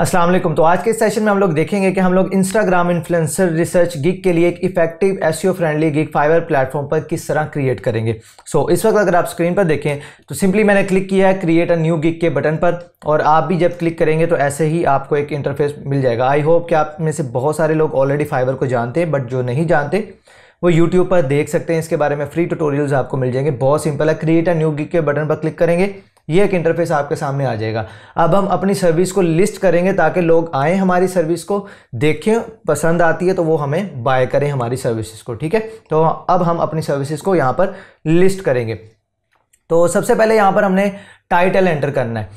असलम तो आज के सेशन में हम लोग देखेंगे कि हम लोग इंस्टाग्राम इन्फ्लुएंसर रिसर्च गिग के लिए एक effective S friendly gig Fiverr platform पर किस तरह क्रिएट करेंगे सो so, इस वक्त अगर आप स्क्रीन पर देखें तो सिंपली मैंने क्लिक किया है क्रिएट अ न्यू गिग के बटन पर और आप भी जब क्लिक करेंगे तो ऐसे ही आपको एक इंटरफेस मिल जाएगा आई होप कि आप में से बहुत सारे लोग ऑलरेडी फाइवर को जानते हैं बट जो नहीं जानते वो यूट्यूब पर देख सकते हैं इसके बारे में फ्री ट्यूटोरियल्स आपको मिल जाएंगे बहुत सिंपल है क्रिएट अ न्यू गिग के बटन पर क्लिक करेंगे ये एक इंटरफेस आपके सामने आ जाएगा अब हम अपनी सर्विस को लिस्ट करेंगे ताकि लोग आए हमारी सर्विस को देखें पसंद आती है तो वो हमें बाय करें हमारी सर्विसेज को ठीक है तो अब हम अपनी सर्विसेज को यहाँ पर लिस्ट करेंगे तो सबसे पहले यहाँ पर हमने टाइटल एंटर करना है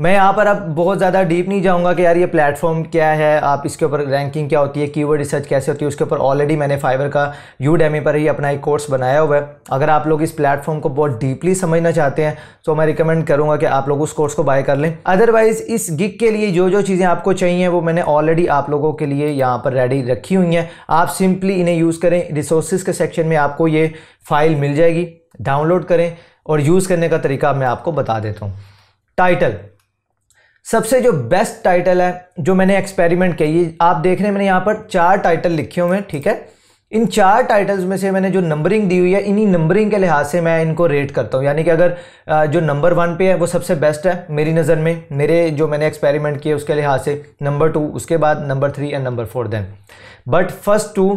मैं यहाँ पर अब बहुत ज़्यादा डीप नहीं जाऊँगा कि यार ये प्लेटफॉर्म क्या है आप इसके ऊपर रैंकिंग क्या होती है कीवर्ड रिसर्च कैसे होती है उसके ऊपर ऑलरेडी मैंने फाइवर का यू डेमी पर ही अपना एक कोर्स बनाया हुआ है अगर आप लोग इस प्लेटफॉर्म को बहुत डीपली समझना चाहते हैं तो मैं रिकमेंड करूँगा कि आप लोग उस कोर्स को बाय कर लें अदरवाइज़ इस गिग के लिए जो जो चीज़ें आपको चाहिए वो मैंने ऑलरेडी आप लोगों के लिए यहाँ पर रेडी रखी हुई हैं आप सिंपली इन्हें यूज़ करें रिसोर्स के सेक्शन में आपको ये फाइल मिल जाएगी डाउनलोड करें और यूज़ करने का तरीका मैं आपको बता देता हूँ टाइटल सबसे जो बेस्ट टाइटल है जो मैंने एक्सपेरिमेंट ये आप देख रहे हैं मैंने यहाँ पर चार टाइटल लिखे हुए हैं ठीक है इन चार टाइटल्स में से मैंने जो नंबरिंग दी हुई है इन्हीं नंबरिंग के लिहाज से मैं इनको रेट करता हूँ यानी कि अगर जो नंबर वन पे है वो सबसे बेस्ट है मेरी नज़र में मेरे जो मैंने एक्सपेरिमेंट किए उसके लिहाज से नंबर टू उसके बाद number three and number four then but first two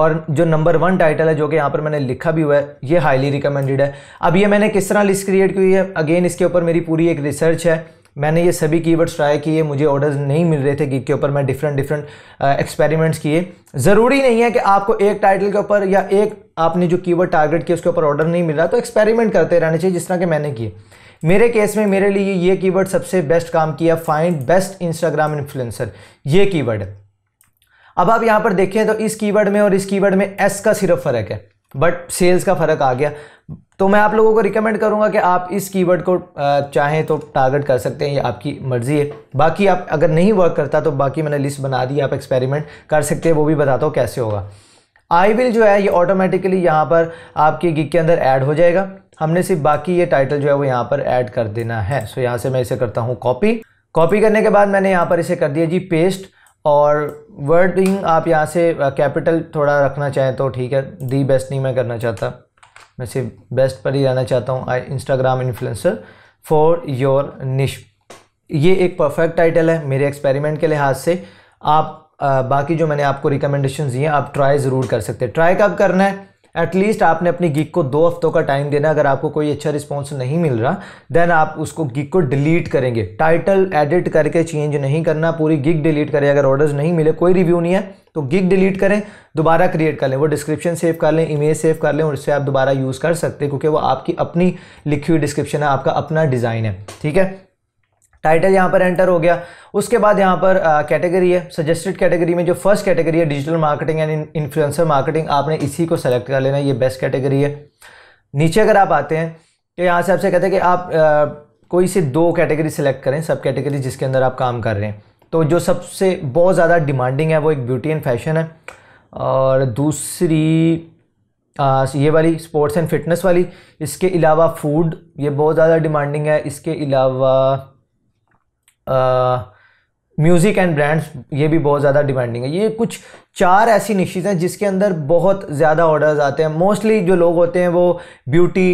और जो नंबर वन टाइटल है जो कि यहाँ पर मैंने लिखा भी हुआ है ये हाईली रिकमेंडेड है अब ये मैंने किस तरह लिस्ट क्रिएट की है अगेन इसके ऊपर मेरी पूरी एक रिसर्च है मैंने ये सभी कीवर्ड्स ट्राई किए मुझे ऑर्डर्स नहीं मिल रहे थे गिग के ऊपर मैं डिफरेंट डिफरेंट एक्सपेरिमेंट्स किए ज़रूरी नहीं है कि आपको एक टाइटल के ऊपर या एक आपने जो कीवर्ड टारगेट किया उसके ऊपर ऑर्डर नहीं मिल रहा तो एक्सपेरिमेंट करते रहना चाहिए जिस तरह के मैंने किए मेरे केस में मेरे लिए ये कीवर्ड सबसे बेस्ट काम किया फाइंड बेस्ट इंस्टाग्राम इन्फ्लुएंसर ये कीवर्ड अब आप यहाँ पर देखें तो इस कीवर्ड में और इस कीवर्ड में एस का सिर्फ फ़र्क है बट सेल्स का फ़र्क आ गया तो मैं आप लोगों को रिकमेंड करूंगा कि आप इस कीवर्ड को चाहें तो टारगेट कर सकते हैं ये आपकी मर्ज़ी है बाकी आप अगर नहीं वर्क करता तो बाकी मैंने लिस्ट बना दी आप एक्सपेरिमेंट कर सकते हैं वो भी बताता हूँ कैसे होगा आई विल जो है ये ऑटोमेटिकली यहाँ पर आपकी गिग के अंदर ऐड हो जाएगा हमने सिर्फ बाकी ये टाइटल जो है वो यहाँ पर ऐड कर देना है सो यहाँ से मैं इसे करता हूँ कॉपी कॉपी करने के बाद मैंने यहाँ पर इसे कर दिया जी पेस्ट और वर्डिंग आप यहाँ से कैपिटल थोड़ा रखना चाहें तो ठीक है दी बेस्ट नहीं मैं करना चाहता मैं सिर्फ बेस्ट पर ही रहना चाहता हूँ I Instagram influencer for your niche ये एक परफेक्ट टाइटल है मेरे एक्सपेरिमेंट के लिहाज से आप आ, बाकी जो मैंने आपको रिकमेंडेशन दिए हैं आप ट्राई ज़रूर कर सकते हैं ट्राई कब करना है एटलीस्ट आपने अपनी गिग को दो हफ्तों का टाइम देना अगर आपको कोई अच्छा रिस्पॉन्स नहीं मिल रहा देन आप उसको गिग को डिलीट करेंगे टाइटल एडिट करके चेंज नहीं करना पूरी गिग डिलीट करें अगर ऑर्डर्स नहीं मिले कोई रिव्यू नहीं है तो गिग डिलीट करें दोबारा क्रिएट कर लें वो डिस्क्रिप्शन सेव कर लें इमेज सेव कर लें और उससे आप दोबारा यूज़ कर सकते हैं क्योंकि वो आपकी अपनी लिखी हुई डिस्क्रिप्शन है आपका अपना डिज़ाइन है ठीक है टाइटल यहाँ पर एंटर हो गया उसके बाद यहाँ पर कैटेगरी है सजेस्टेड कैटेगरी में जो फर्स्ट कैटेगरी है digital marketing and influencer marketing आपने इसी को सेलेक्ट कर लेना ये बेस्ट कैटेगरी है नीचे अगर आप आते हैं तो यहाँ से आपसे कहते हैं कि आप आ, कोई से दो कैटेगरी सेलेक्ट करें सब कैटेगरी जिसके अंदर आप काम कर रहे हैं तो जो सबसे बहुत ज़्यादा डिमांडिंग है वो एक ब्यूटी एंड फैशन है और दूसरी आ, ये वाली स्पोर्ट्स एंड फिटनेस वाली इसके अलावा फूड ये बहुत ज़्यादा डिमांडिंग है इसके अलावा म्यूज़िक एंड ब्रांड्स ये भी बहुत ज़्यादा डिमांडिंग है ये कुछ चार ऐसी निशीज़ हैं जिसके अंदर बहुत ज़्यादा ऑर्डर्स आते हैं मोस्टली जो लोग होते हैं वो beauty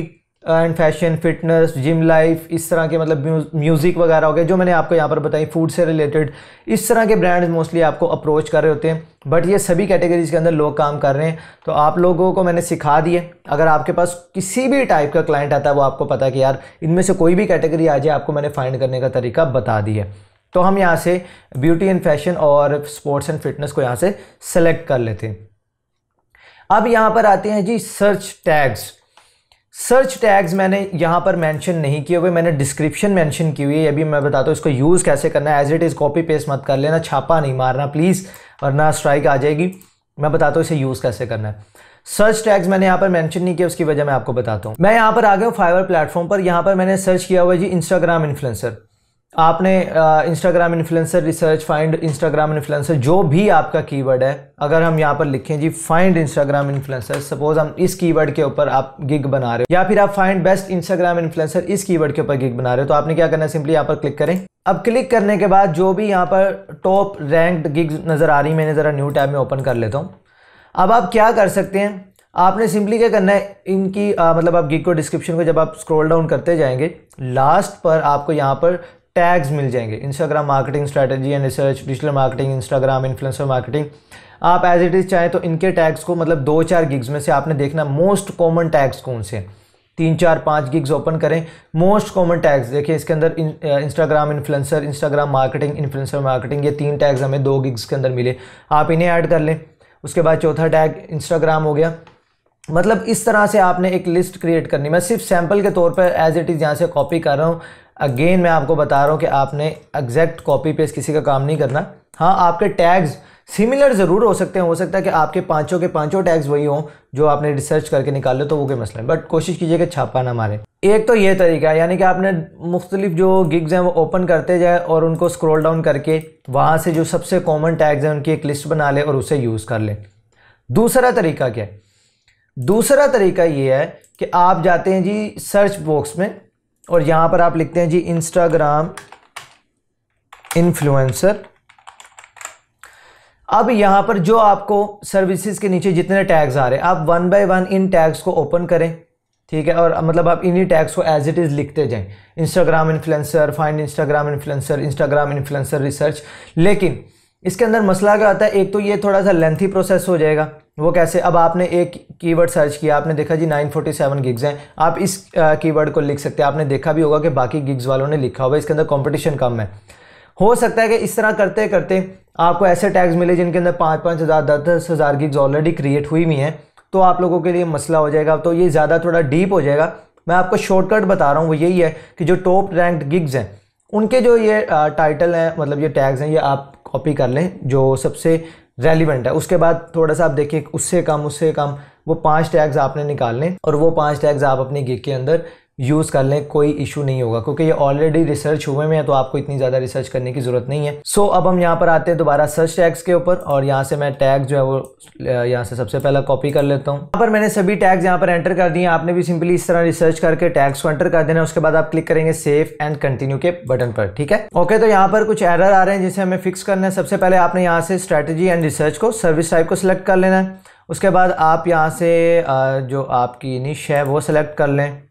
and fashion fitness gym life इस तरह के मतलब म्यूज़िक वगैरह हो गए जो मैंने आपको यहाँ पर बताई फूड से रिलेटेड इस तरह के ब्रांड्स मोस्टली आपको अप्रोच कर रहे होते हैं बट ये सभी कैटेगरीज के अंदर लोग काम कर रहे हैं तो आप लोगों को मैंने सिखा दिए अगर आपके पास किसी भी टाइप का क्लाइंट आता है वो आपको पता है कि यार इनमें से कोई भी कैटेगरी आ जाए आपको मैंने फाइंड करने का तरीका बता दिया तो हम यहाँ से ब्यूटी एंड फैशन और स्पोर्ट्स एंड फिटनेस को यहाँ से सेलेक्ट कर लेते हैं अब यहाँ पर आते हैं जी सर्च टैग्स सर्च टैग्स मैंने यहाँ पर मेंशन नहीं किए हुए मैंने डिस्क्रिप्शन मेंशन की हुई है ये भी मैं बताता हूँ इसको यूज़ कैसे करना है as it is copy paste मत कर लेना छापा नहीं मारना प्लीज़ वरना स्ट्राइक आ जाएगी मैं बताता हूँ इसे यूज़ कैसे करना है सर्च टैग्स मैंने यहाँ पर मेंशन नहीं किया उसकी वजह मैं आपको बताता हूँ मैं यहाँ पर आ गया हूँ फाइवर प्लेटफॉर्म पर यहाँ पर मैंने सर्च किया हुआ जी इंस्टाग्राम इन्फ्लुएंसर आपने Instagram influencer research find Instagram influencer जो भी आपका कीवर्ड है अगर हम यहाँ पर लिखें जी फाइंड इंस्टाग्राम इन्फ्लुएंसर सपोज हम इस कीवर्ड के ऊपर आप गिग बना रहे हो या फिर आप फाइंड बेस्ट इंस्टाग्राम इन्फ्लुएंसर इस कीवर्ड के ऊपर गिग बना रहे हो तो आपने क्या करना है सिंपली यहाँ पर क्लिक करें अब क्लिक करने के बाद जो भी यहाँ पर टॉप रैंक्ड गिग नज़र आ रही मैंने ज़रा न्यू टैब में ओपन कर लेता हूँ अब आप क्या कर सकते हैं आपने सिंपली क्या करना है इनकी आ, मतलब आप गिग को डिस्क्रिप्शन को जब आप स्क्रॉल डाउन करते जाएंगे लास्ट पर आपको यहाँ पर टैग्स मिल जाएंगे Instagram marketing strategy and research digital marketing Instagram influencer marketing आप एज इट इज़ चाहें तो इनके टैग्स को मतलब दो चार गिग्स में से आपने देखना मोस्ट कॉमन टैग्स कौन से तीन चार पाँच गिग्स ओपन करें मोस्ट कॉमन टैग्स देखिए इसके अंदर Instagram influencer Instagram marketing influencer marketing ये तीन टैग्स हमें दो गिग्स के अंदर मिले आप इन्हें ऐड कर लें उसके बाद चौथा टैग इंस्टाग्राम हो गया मतलब इस तरह से आपने एक लिस्ट क्रिएट करनी मैं सिर्फ सैंपल के तौर पर एज इट इज़ यहाँ से कॉपी कर रहा हूँ अगेन मैं आपको बता रहा हूँ कि आपने एग्जैक्ट कॉपी पेस्ट किसी का काम नहीं करना हाँ आपके टैग्स सिमिलर ज़रूर हो सकते हैं हो सकता है कि आपके पांचों के पांचों टैग्स वही हों जो आपने रिसर्च करके निकाल लो तो वो कोई मसला है बट कोशिश कीजिए कि छापा ना मारे एक तो ये तरीका है यानी कि आपने मुख्तलिफ जो गिग्स हैं वो ओपन करते जाए और उनको स्क्रॉल डाउन करके वहाँ से जो सबसे कॉमन टैग्स हैं उनकी एक लिस्ट बना लें और उसे यूज़ कर लें दूसरा तरीका क्या है दूसरा तरीका ये है कि आप जाते हैं जी सर्च बॉक्स में और यहां पर आप लिखते हैं जी इंस्टाग्राम इन्फ्लुएंसर अब यहां पर जो आपको सर्विसेज के नीचे जितने टैग्स आ रहे हैं आप वन बाय वन इन टैग्स को ओपन करें ठीक है और मतलब आप इन्हीं टैग्स को एज इट इज़ लिखते जाएं Instagram influencer find Instagram influencer Instagram influencer research लेकिन इसके अंदर मसला क्या आता है एक तो ये थोड़ा सा लेंथी प्रोसेस हो जाएगा वो कैसे अब आपने एक कीवर्ड सर्च किया आपने देखा जी 947 गिग्स हैं आप इस कीवर्ड को लिख सकते हैं आपने देखा भी होगा कि बाकी गिग्स वालों ने लिखा होगा इसके अंदर कंपटीशन कम है हो सकता है कि इस तरह करते करते आपको ऐसे टैग्स मिले जिनके अंदर पाँच पाँच हज़ार दस दस हज़ार गिग्स ऑलरेडी क्रिएट हुई हुई हैं तो आप लोगों के लिए मसला हो जाएगा तो ये ज़्यादा थोड़ा डीप हो जाएगा मैं आपको शॉर्टकट बता रहा हूँ वो यही है कि जो टॉप रैंक्ड गिग्स हैं उनके जो ये टाइटल हैं मतलब ये टैग्स हैं ये आप कॉपी कर लें जो सबसे रेलिवेंट है उसके बाद थोड़ा सा आप देखिए उससे कम उससे कम वो पांच टैग्स आपने निकालने और वो पांच टैग्स आप अपनी गिग के अंदर यूज़ कर लें कोई इशू नहीं होगा क्योंकि ये ऑलरेडी रिसर्च हुए में है तो आपको इतनी ज़्यादा रिसर्च करने की ज़रूरत नहीं है सो so, अब हम यहाँ पर आते हैं दोबारा सर्च टैग्स के ऊपर और यहाँ से मैं टैग जो है वो यहाँ से सबसे पहला कॉपी कर लेता हूँ यहाँ पर मैंने सभी टैग्स यहाँ पर एंटर कर दिए आपने भी सिंपली इस तरह रिसर्च करके टैग्स को एंटर कर देना उसके बाद आप क्लिक करेंगे सेफ एंड कंटिन्यू के बटन पर ठीक है ओके okay, तो यहाँ पर कुछ एरर आ रहे हैं जिसे हमें फिक्स करना है सबसे पहले आपने यहाँ से स्ट्रैटेजी एंड रिसर्च को सर्विस टाइप को सिलेक्ट कर लेना है उसके बाद आप यहाँ से जो आपकी निश है वो सिलेक्ट कर लें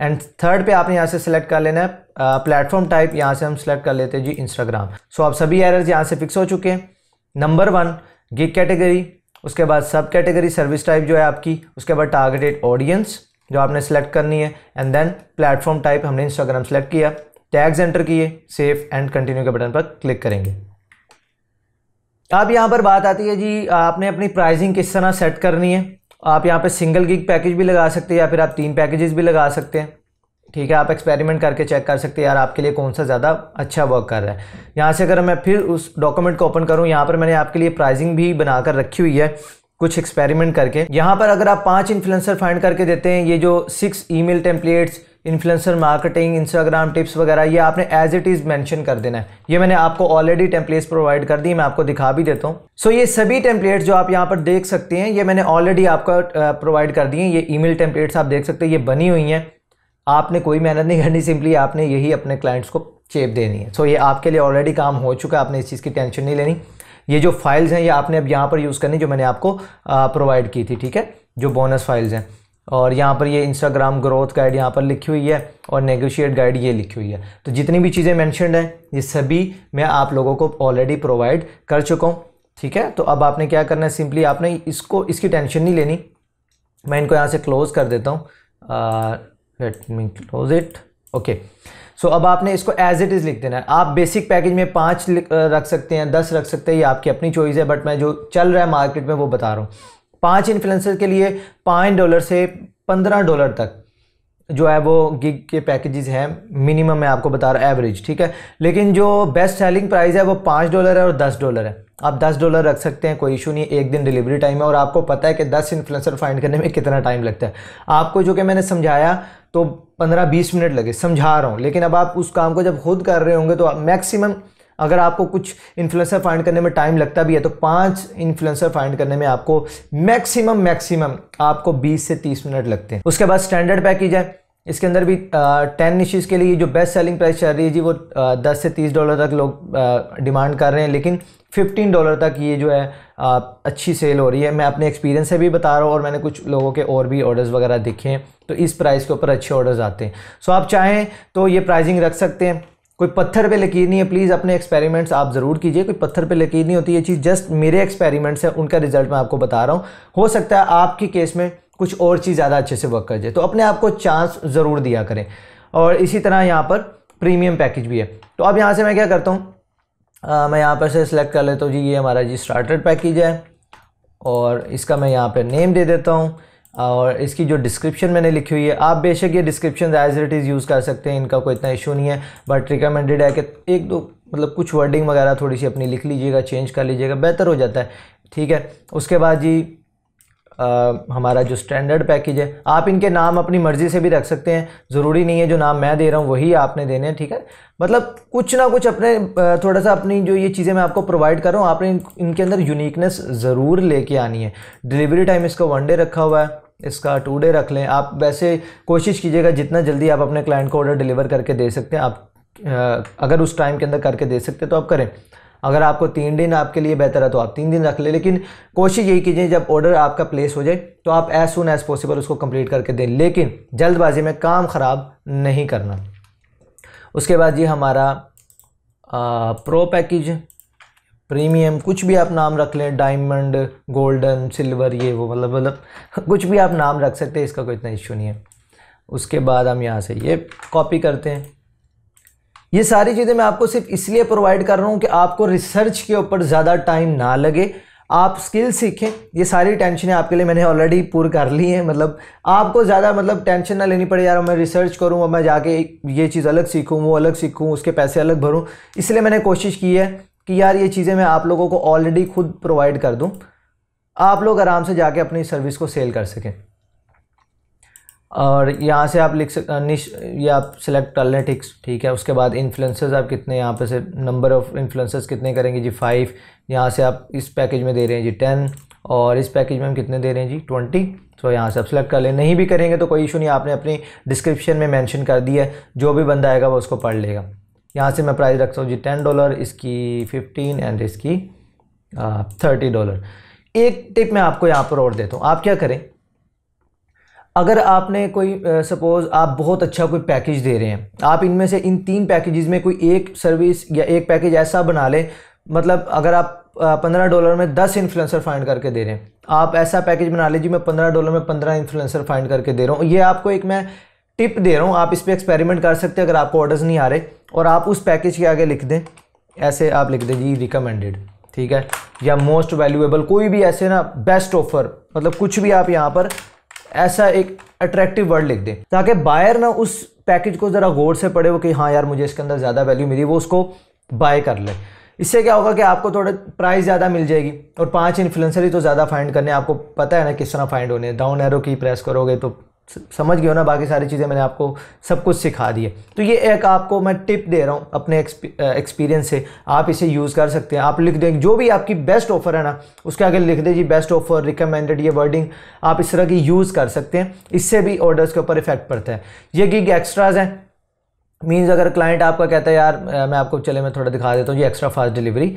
एंड थर्ड पे आपने यहाँ से सिलेक्ट कर लेना है प्लेटफॉर्म uh, टाइप यहाँ से हम सिलेक्ट कर लेते हैं जी इंस्टाग्राम सो आप सभी एरर्स यहाँ से फिक्स हो चुके हैं नंबर वन गिग कैटेगरी उसके बाद सब कैटेगरी सर्विस टाइप जो है आपकी उसके बाद टारगेटेड ऑडियंस जो आपने सेलेक्ट करनी है एंड देन प्लेटफॉर्म टाइप हमने इंस्टाग्राम सेलेक्ट किया टैग्स एंटर किए सेफ एंड कंटिन्यू के बटन पर क्लिक करेंगे अब यहाँ पर बात आती है जी आपने अपनी प्राइजिंग किस तरह सेट करनी है आप यहाँ पे सिंगल गिग पैकेज भी लगा सकते हैं या फिर आप तीन पैकेजेस भी लगा सकते हैं ठीक है आप एक्सपेरिमेंट करके चेक कर सकते हैं यार आपके लिए कौन सा ज़्यादा अच्छा वर्क कर रहा है यहाँ से अगर मैं फिर उस डॉक्यूमेंट को ओपन करूँ यहाँ पर मैंने आपके लिए प्राइजिंग भी बनाकर रखी हुई है कुछ एक्सपेरिमेंट करके यहाँ पर अगर आप पाँच इन्फ्लुएंसर फाइंड करके देते हैं ये जो six mail templates influencer marketing Instagram tips वगैरह ये आपने एज इट इज़ मेंशन कर देना है ये मैंने आपको ऑलरेडी टेम्पलेट्स प्रोवाइड कर दी मैं आपको दिखा भी देता हूँ सो so, ये सभी टेम्पलेट्स जो आप यहाँ पर देख सकते हैं ये मैंने ऑलरेडी आपका प्रोवाइड कर दिए है ये ईमेल टेम्पलेट्स आप देख सकते हैं ये बनी हुई हैं आपने कोई मेहनत नहीं करनी सिंपली आपने यही अपने क्लाइंट्स को चेप देनी है सो so, ये आपके लिए ऑलरेडी काम हो चुका है आपने इस चीज़ की टेंशन नहीं लेनी ये जो फाइल्स हैं ये आपने अब यहाँ पर यूज़ करनी जो मैंने आपको प्रोवाइड की थी ठीक है जो बोनस फाइल्स हैं और यहाँ पर ये इंस्टाग्राम ग्रोथ गाइड यहाँ पर लिखी हुई है और नेगोशिएट गाइड ये लिखी हुई है तो जितनी भी चीज़ें मैंशनड हैं ये सभी मैं आप लोगों को ऑलरेडी प्रोवाइड कर चुका हूँ ठीक है तो अब आपने क्या करना है सिंपली आपने इसको इसकी टेंशन नहीं लेनी मैं इनको यहाँ से क्लोज़ कर देता हूँ let me close it okay so अब आपने इसको एज इट इज़ लिख देना है आप बेसिक पैकेज में पाँच रख सकते हैं दस रख सकते हैं ये आपकी अपनी चॉइस है बट मैं जो चल रहा है मार्केट में वो बता रहा हूँ पांच इन्फ्लुएंसर के लिए पाँच डॉलर से पंद्रह डॉलर तक जो है वो गिग के पैकेजेस हैं मिनिमम मैं आपको बता रहा हूँ एवरेज ठीक है लेकिन जो बेस्ट सेलिंग प्राइस है वो पाँच डॉलर है और दस डॉलर है आप दस डॉलर रख सकते हैं कोई इशू नहीं एक दिन डिलीवरी टाइम है और आपको पता है कि दस इन्फ्लुएंसर फाइंड करने में कितना टाइम लगता है आपको जो कि मैंने समझाया तो पंद्रह बीस मिनट लगे समझा रहा हूँ लेकिन अब आप उस काम को जब खुद कर रहे होंगे तो आप मैक्सिमम अगर आपको कुछ इन्फ्लुएंसर फाइंड करने में टाइम लगता भी है तो पांच इन्फ्लुएंसर फाइंड करने में आपको मैक्सिमम मैक्सिमम आपको 20 से 30 मिनट लगते हैं उसके बाद स्टैंडर्ड पैकेज है इसके अंदर भी टेन निशीज़ के लिए जो बेस्ट सेलिंग प्राइस चल रही है जी वो दस से तीस डॉलर तक लोग डिमांड कर रहे हैं लेकिन फिफ्टीन डॉलर तक ये जो है अच्छी सेल हो रही है मैं अपने एक्सपीरियंस से भी बता रहा हूँ और मैंने कुछ लोगों के और भी ऑर्डर्स वगैरह देखे हैं तो इस प्राइस के ऊपर अच्छे ऑर्डर्स आते हैं सो आप चाहें तो ये प्राइजिंग रख सकते हैं कोई पत्थर पे लकीर नहीं है प्लीज़ अपने एक्सपेरिमेंट्स आप ज़रूर कीजिए कोई पत्थर पे लकीर नहीं होती ये चीज़ जस्ट मेरे एक्सपेरिमेंट्स हैं उनका रिजल्ट मैं आपको बता रहा हूँ हो सकता है आपके केस में कुछ और चीज़ ज़्यादा अच्छे से वर्क कर जाए तो अपने आप को चांस ज़रूर दिया करें और इसी तरह यहाँ पर प्रीमियम पैकेज भी है तो अब यहाँ से मैं क्या करता हूँ मैं यहाँ पर से सिलेक्ट कर लेता हूँ जी ये हमारा जी स्टार्टर पैकेज है और इसका मैं यहाँ पर नेम दे देता हूँ और इसकी जो डिस्क्रिप्शन मैंने लिखी हुई है आप बेशक ये description as it is use कर सकते हैं इनका कोई इतना इशू नहीं है बट रिकमेंडेड है कि एक दो मतलब कुछ वर्डिंग वगैरह थोड़ी सी अपनी लिख लीजिएगा चेंज कर लीजिएगा बेहतर हो जाता है ठीक है उसके बाद जी आ, हमारा जो स्टैंडर्ड पैकेज है आप इनके नाम अपनी मर्ज़ी से भी रख सकते हैं ज़रूरी नहीं है जो नाम मैं दे रहा हूँ वही आपने देने हैं ठीक है मतलब कुछ ना कुछ अपने थोड़ा सा अपनी जो ये चीज़ें मैं आपको प्रोवाइड कर रहा हूँ आपने इनके अंदर यूनिकनेस ज़रूर लेके आनी है डिलीवरी टाइम इसका वन डे रखा हुआ है इसका टू डे रख लें आप वैसे कोशिश कीजिएगा जितना जल्दी आप अपने क्लाइंट को ऑर्डर डिलीवर करके दे सकते हैं आप अगर उस टाइम के अंदर करके दे सकते हैं तो आप करें अगर आपको तीन दिन आपके लिए बेहतर है तो आप तीन दिन रख लें लेकिन कोशिश यही कीजिए जब ऑर्डर आपका प्लेस हो जाए तो आप एज सुन एज़ पॉसिबल उसको कंप्लीट करके दें लेकिन जल्दबाजी में काम ख़राब नहीं करना उसके बाद ये हमारा आ, प्रो पैकेज प्रीमियम कुछ भी आप नाम रख लें डायमंड गोल्डन सिल्वर ये वो मतलब मतलब कुछ भी आप नाम रख सकते हैं इसका कोई इतना इश्यू नहीं है उसके बाद हम यहाँ से ये कॉपी करते हैं ये सारी चीज़ें मैं आपको सिर्फ इसलिए प्रोवाइड कर रहा हूँ कि आपको रिसर्च के ऊपर ज़्यादा टाइम ना लगे आप स्किल सीखें ये सारी टेंशनें आपके लिए मैंने ऑलरेडी पूरी कर ली हैं मतलब आपको ज़्यादा मतलब टेंशन ना लेनी पड़े यार मैं रिसर्च करूँ और मैं जाके ये चीज़ अलग सीखूँ वो अलग सीखूँ उसके पैसे अलग भरूँ इसलिए मैंने कोशिश की है कि यार ये चीज़ें मैं आप लोगों को ऑलरेडी खुद प्रोवाइड कर दूँ आप लोग आराम से जाके अपनी सर्विस को सेल कर सकें और यहाँ से आप लिख सक निश ये आप सिलेक्ट कर लें टिक्स ठीक है उसके बाद इन्फ्लुएंसर्स आप कितने यहाँ पे से नंबर ऑफ इन्फ्लुएंसर्स कितने करेंगे जी फाइव यहाँ से आप इस पैकेज में दे रहे हैं जी टेन और इस पैकेज में हम कितने दे रहे हैं जी ट्वेंटी सो यहाँ से आप सेलेक्ट कर लें नहीं भी करेंगे तो कोई इशू नहीं आपने अपनी डिस्क्रिप्शन में मैंशन कर दिया है जो भी बंदा आएगा वो उसको पढ़ लेगा यहाँ से मैं प्राइस रखता हूँ जी टेन डॉलर इसकी फिफ्टीन एंड इसकी थर्टी डॉलर एक टिप मैं आपको यहाँ पर और देता हूँ आप क्या करें अगर आपने कोई सपोज़ आप बहुत अच्छा कोई पैकेज दे रहे हैं आप इनमें से इन तीन पैकेजेस में कोई एक सर्विस या एक पैकेज ऐसा बना लें मतलब अगर आप पंद्रह डॉलर में दस इन्फ्लुएंसर फाइंड करके दे रहे हैं आप ऐसा पैकेज बना लीजिए मैं पंद्रह डॉलर में पंद्रह इन्फ्लुएंसर फाइंड करके दे रहा हूँ ये आपको एक मैं टिप दे रहा हूँ आप इस पर एक्सपेरिमेंट कर सकते हैं अगर आपको ऑर्डर्स नहीं आ रहे और आप उस पैकेज के आगे लिख दें ऐसे आप लिख दें जी रिकमेंडेड ठीक है या मोस्ट वैल्यूएबल कोई भी ऐसे ना बेस्ट ऑफर मतलब कुछ भी आप यहाँ पर ऐसा एक अट्रैक्टिव वर्ड लिख दें ताकि बायर ना उस पैकेज को ज़रा गौर से पढ़े वो कि हाँ यार मुझे इसके अंदर ज़्यादा वैल्यू मिली वो उसको बाय कर ले इससे क्या होगा कि आपको थोड़े प्राइस ज़्यादा मिल जाएगी और पांच इन्फ्लुएंसर ही तो ज़्यादा फाइंड करने आपको पता है ना किस तरह फाइंड होने डाउन एरो की प्रेस करोगे तो समझ गए हो ना बाकी सारी चीज़ें मैंने आपको सब कुछ सिखा दी है तो ये एक आपको मैं टिप दे रहा हूँ अपने एक्सपीरियंस से आप इसे यूज़ कर सकते हैं आप लिख दें जो भी आपकी बेस्ट ऑफ़र है ना उसके आगे लिख दें जी बेस्ट ऑफ़र रिकमेंडेड ये वर्डिंग आप इस तरह की यूज़ कर सकते हैं इससे भी ऑर्डर्स के ऊपर इफेक्ट पड़ता है ये गिग एक्स्ट्राज हैं मीन्स अगर क्लाइंट आपका कहता है यार मैं आपको चले मैं थोड़ा दिखा देता हूँ ये extra fast delivery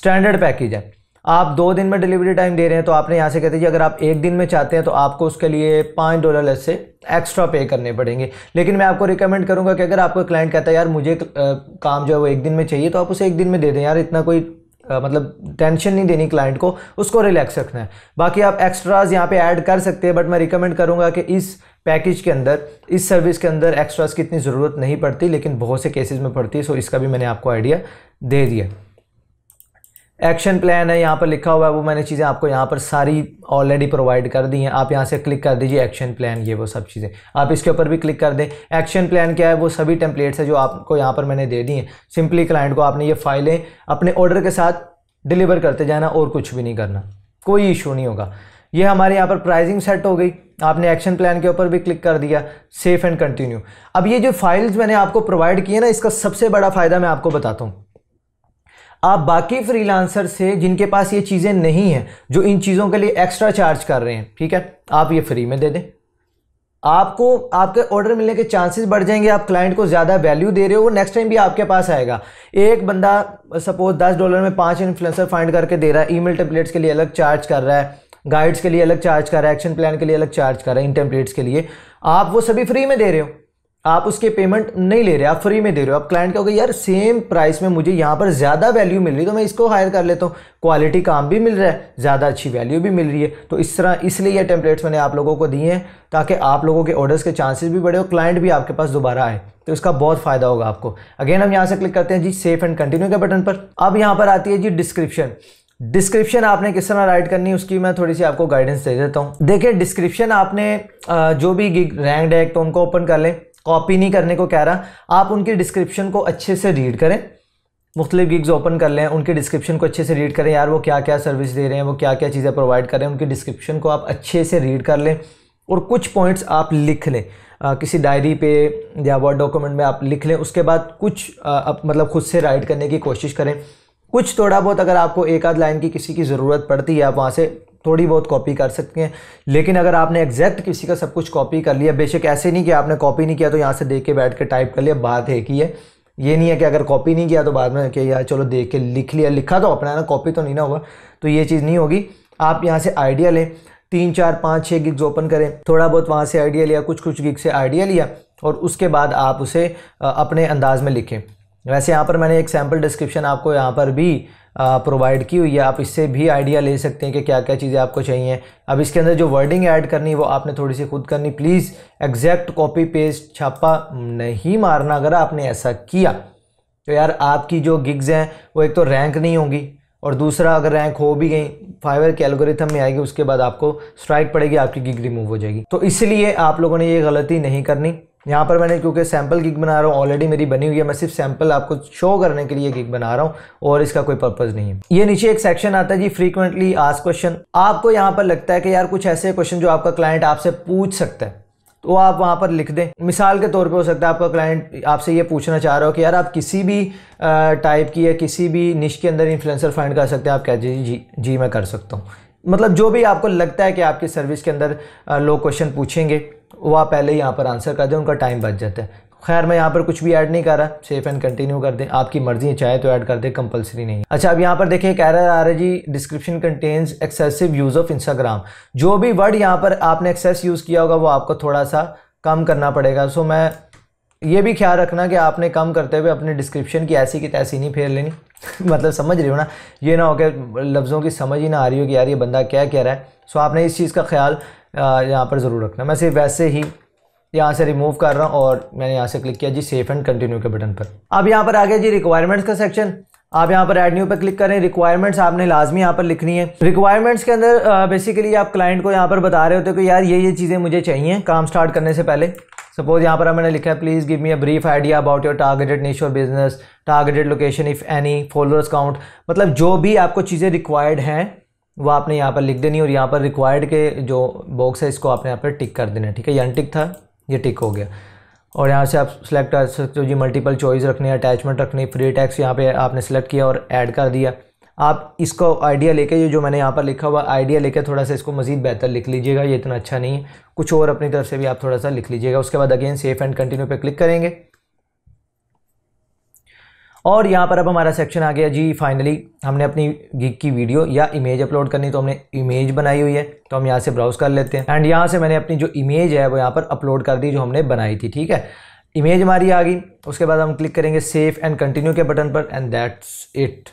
standard package है आप दो दिन में डिलीवरी टाइम दे रहे हैं तो आपने यहाँ से कहते हैं कि अगर आप एक दिन में चाहते हैं तो आपको उसके लिए पाँच डॉलर लेस से एक्स्ट्रा पे करने पड़ेंगे लेकिन मैं आपको रिकमेंड करूँगा कि अगर आपका क्लाइंट कहता है यार मुझे काम जो है वो एक दिन में चाहिए तो आप उसे एक दिन में दे दें यार इतना कोई आ, मतलब टेंशन नहीं देनी क्लाइंट को उसको रिलैक्स रखना है बाकी आप एक्स्ट्राज यहाँ पे ऐड कर सकते हैं बट मैं रिकमेंड करूँगा कि इस पैकेज के अंदर इस सर्विस के अंदर एक्स्ट्राज की इतनी ज़रूरत नहीं पड़ती लेकिन बहुत से केसेस में पड़ती है सो इसका भी मैंने आपको आइडिया दे दिया एक्शन प्लान है यहाँ पर लिखा हुआ है वो मैंने चीज़ें आपको यहाँ पर सारी ऑलरेडी प्रोवाइड कर दी हैं आप यहाँ से क्लिक कर दीजिए एक्शन प्लान ये वो सब चीज़ें आप इसके ऊपर भी क्लिक कर दें एक्शन प्लान क्या है वो सभी टेम्पलेट्स है जो आपको यहाँ पर मैंने दे दी हैं सिंपली क्लाइंट को आपने ये फाइलें अपने ऑर्डर के साथ डिलीवर करते जाना और कुछ भी नहीं करना कोई इशू नहीं होगा ये हमारे यहाँ पर प्राइजिंग सेट हो गई आपने एक्शन प्लान के ऊपर भी क्लिक कर दिया सेफ एंड कंटिन्यू अब ये जो फाइल्स मैंने आपको प्रोवाइड किए ना इसका सबसे बड़ा फ़ायदा मैं आपको बताता हूँ आप बाकी फ्रीलांसर से जिनके पास ये चीज़ें नहीं हैं जो इन चीज़ों के लिए एक्स्ट्रा चार्ज कर रहे हैं ठीक है आप ये फ्री में दे दें आपको आपके ऑर्डर मिलने के चांसेस बढ़ जाएंगे आप क्लाइंट को ज़्यादा वैल्यू दे रहे हो वो नेक्स्ट टाइम भी आपके पास आएगा एक बंदा सपोज दस डॉलर में पांच इन्फ्लुएंसर फाइंड करके दे रहा है ईमेल टेम्पलेट्स के लिए अलग चार्ज कर रहा है गाइड्स के लिए अलग चार्ज कर रहा है एक्शन प्लान के लिए अलग चार्ज कर रहा है इन टेम्पलेट्स के लिए आप वो सभी फ्री में दे रहे हो आप उसके पेमेंट नहीं ले रहे आप फ्री में दे रहे हो आप क्लाइंट कहोगे यार सेम प्राइस में मुझे यहाँ पर ज़्यादा वैल्यू मिल रही तो मैं इसको हायर कर लेता हूँ क्वालिटी काम भी मिल रहा है ज़्यादा अच्छी वैल्यू भी मिल रही है तो इस तरह इसलिए ये टेम्पलेट्स मैंने आप लोगों को दिए हैं ताकि आप लोगों के ऑर्डर्स के चांसेस भी बढ़े और क्लाइंट भी आपके पास दोबारा आए तो इसका बहुत फ़ायदा होगा आपको अगेन हम यहाँ से क्लिक करते हैं जी सेफ एंड कंटिन्यू के बटन पर अब यहाँ पर आती है जी डिस्क्रिप्शन डिस्क्रिप्शन आपने किस तरह राइट करनी है उसकी मैं थोड़ी सी आपको गाइडेंस दे देता हूँ देखिए डिस्क्रिप्शन आपने जो भी गिग रैंकड है तो उनको ओपन कर लें कॉपी नहीं करने को कह रहा आप उनके डिस्क्रिप्शन को अच्छे से रीड करें मुख्तलिफ गिग्स ओपन कर लें उनके डिस्क्रिप्शन को अच्छे से रीड करें यार वो क्या क्या सर्विस दे रहे हैं वो क्या क्या चीज़ें प्रोवाइड कर रहे हैं उनके डिस्क्रिप्शन को आप अच्छे से रीड कर लें और कुछ पॉइंट्स आप लिख लें आ, किसी डायरी पे या वर्ड डॉक्यूमेंट में आप लिख लें उसके बाद कुछ आ, आप, मतलब खुद से राइट करने की कोशिश करें कुछ थोड़ा बहुत अगर आपको एक आध लाइन की किसी की ज़रूरत पड़ती है आप वहाँ से थोड़ी बहुत कॉपी कर सकते हैं लेकिन अगर आपने एग्जैक्ट किसी का सब कुछ कॉपी कर लिया बेशक ऐसे नहीं कि आपने कॉपी नहीं किया तो यहाँ से देख के बैठ के टाइप कर लिया बात है कि है ये नहीं है कि अगर कॉपी नहीं किया तो बाद में कि यार चलो देख के लिख लिया लिखा तो अपना है ना कॉपी तो नहीं ना होगा तो ये चीज़ नहीं होगी आप यहाँ से आइडिया लें तीन चार पाँच छः गिग्स ओपन करें थोड़ा बहुत वहाँ से आइडिया लिया कुछ कुछ गिग से आइडिया लिया और उसके बाद आप उसे अपने अंदाज में लिखें वैसे यहाँ पर मैंने एक सैम्पल डिस्क्रिप्शन आपको यहाँ पर भी प्रोवाइड की हुई है आप इससे भी आइडिया ले सकते हैं कि क्या क्या चीज़ें आपको चाहिए अब इसके अंदर जो वर्डिंग ऐड करनी है वो आपने थोड़ी सी खुद करनी प्लीज़ एग्जैक्ट कॉपी पेस्ट छापा नहीं मारना अगर आपने ऐसा किया तो यार आपकी जो गिग्स हैं वो एक तो रैंक नहीं होंगी और दूसरा अगर रैंक हो भी गई फाइवर के एल्गोरिथम में आएगी उसके बाद आपको स्ट्राइक पड़ेगी आपकी गिग रिमूव हो जाएगी तो इसलिए आप लोगों ने ये गलती नहीं करनी यहाँ पर मैंने क्योंकि सैंपल गिग बना रहा हूँ ऑलरेडी मेरी बनी हुई है मैं सिर्फ सैंपल आपको शो करने के लिए गिग बना रहा हूँ और इसका कोई पर्पज़ नहीं है ये नीचे एक सेक्शन आता है जी फ्रीक्वेंटली आज क्वेश्चन आपको यहाँ पर लगता है कि यार कुछ ऐसे क्वेश्चन जो आपका क्लाइंट आपसे पूछ सकता है तो आप वहाँ पर लिख दें मिसाल के तौर पे हो सकता है आपका क्लाइंट आपसे ये पूछना चाह रहा हो कि यार आप किसी भी टाइप की या किसी भी निश के अंदर इन्फ्लुएंसर फाइंड कर सकते हैं आप कह दीजिए जी जी मैं कर सकता हूँ मतलब जो भी आपको लगता है कि आपकी सर्विस के अंदर लोग क्वेश्चन पूछेंगे वो आप पहले ही यहाँ पर आंसर कर दें उनका टाइम बच जाता है खैर मैं यहाँ पर कुछ भी ऐड नहीं कर रहा सेफ एंड कंटिन्यू कर दें आपकी मर्जी है चाहे तो ऐड कर दें कंपलसरी नहीं अच्छा अब यहाँ पर देखिए कह रहा है जी description contains excessive use of Instagram जो भी वर्ड यहाँ पर आपने एक्सेस यूज़ किया होगा वो आपको थोड़ा सा कम करना पड़ेगा सो मैं ये भी ख्याल रखना कि आपने कम करते हुए अपने डिस्क्रिप्शन की ऐसी की तैसी नहीं फेर लेनी मतलब समझ रहे हो ना ये ना हो कि लफ्ज़ों की समझ ही ना आ रही हो कि यार ये बंदा क्या कह रहा है सो आपने इस चीज़ का ख्याल यहाँ पर ज़रूर रखना मैं सिर्फ वैसे ही यहाँ से रिमूव कर रहा हूँ और मैंने यहाँ से क्लिक किया जी सेफ एंड कंटिन्यू के बटन पर अब यहाँ पर आ गया जी रिक्वायरमेंट्स का सेक्शन आप यहाँ पर एड न्यू पर क्लिक करें रिक्वायरमेंट्स आपने लाजमी यहाँ पर लिखनी है रिक्वायरमेंट्स के अंदर बेसिकली आप क्लाइंट को यहाँ पर बता रहे होते हो कि यार ये ये चीज़ें मुझे चाहिए काम स्टार्ट करने से पहले सपोज यहाँ पर मैंने लिखा है please give me a brief idea about your targeted niche और business targeted location if any followers count मतलब जो भी आपको चीज़ें रिक्वायर्ड हैं वो आपने यहाँ पर लिख देनी और यहाँ पर रिक्वायर्ड के जो बॉक्स है इसको आपने यहाँ पर टिक कर देना ठीक है यन टिक था ये टिक हो गया और यहाँ से आप सेलेक्ट कर सकते हो जी मल्टीपल चॉइस रखने अटैचमेंट रखने फ्री टैक्स यहाँ पे आपने सेलेक्ट किया और ऐड कर दिया आप इसको आइडिया लेके ये जो मैंने यहाँ पर लिखा हुआ आइडिया लेके थोड़ा सा इसको मज़ीद बेहतर लिख लीजिएगा ये इतना अच्छा नहीं है कुछ और अपनी तरफ से भी आप थोड़ा सा लिख लीजिएगा उसके बाद अगेन सेफ एंड कंटिन्यू पर क्लिक करेंगे और यहाँ पर अब हमारा सेक्शन आ गया जी फाइनली हमने अपनी गिग की वीडियो या इमेज अपलोड करनी तो हमने इमेज बनाई हुई है तो हम यहाँ से ब्राउज़ कर लेते हैं एंड यहाँ से मैंने अपनी जो इमेज है वो यहाँ पर अपलोड कर दी जो हमने बनाई थी ठीक है इमेज हमारी आ गई उसके बाद हम क्लिक करेंगे सेफ एंड कंटिन्यू के बटन पर एंड दैट्स इट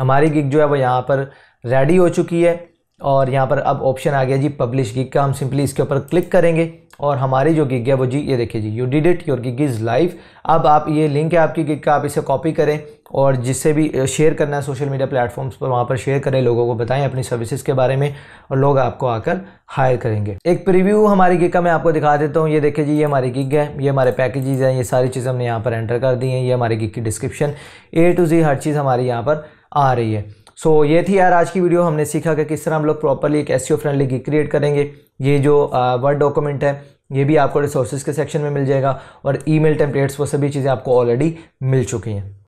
हमारी गिग जो है वो यहाँ पर रेडी हो चुकी है और यहाँ पर अब ऑप्शन आ गया जी पब्लिश गिग का हम सिंपली इसके ऊपर क्लिक करेंगे और हमारी जो गिग है वो जी ये देखिए जी you did it your gig is live अब आप ये लिंक है आपकी गिग का आप इसे कॉपी करें और जिससे भी शेयर करना है सोशल मीडिया प्लेटफॉर्म्स पर वहाँ पर शेयर करें लोगों को बताएं अपनी सर्विसेज के बारे में और लोग आपको आकर हायर करेंगे एक प्रीव्यू हमारी गिग का मैं आपको दिखा देता हूँ ये देखिए जी ये हमारी गिग है ये हमारे पैकेजेज हैं ये सारी चीज़ हमने यहाँ पर एंटर कर दी हैं ये हमारी गिग की डिस्क्रिप्शन ए टू जी हर चीज़ हमारी यहाँ पर आ रही है सो so, ये थी यार आज की वीडियो हमने सीखा कि किस तरह हम लोग प्रॉपरली एक एस फ्रेंडली गिग क्रिएट करेंगे ये जो वर्ड डॉक्यूमेंट है ये भी आपको रिसोर्सेज के सेक्शन में मिल जाएगा और ईमेल टेम्पलेट्स वो सभी चीज़ें आपको ऑलरेडी मिल चुकी हैं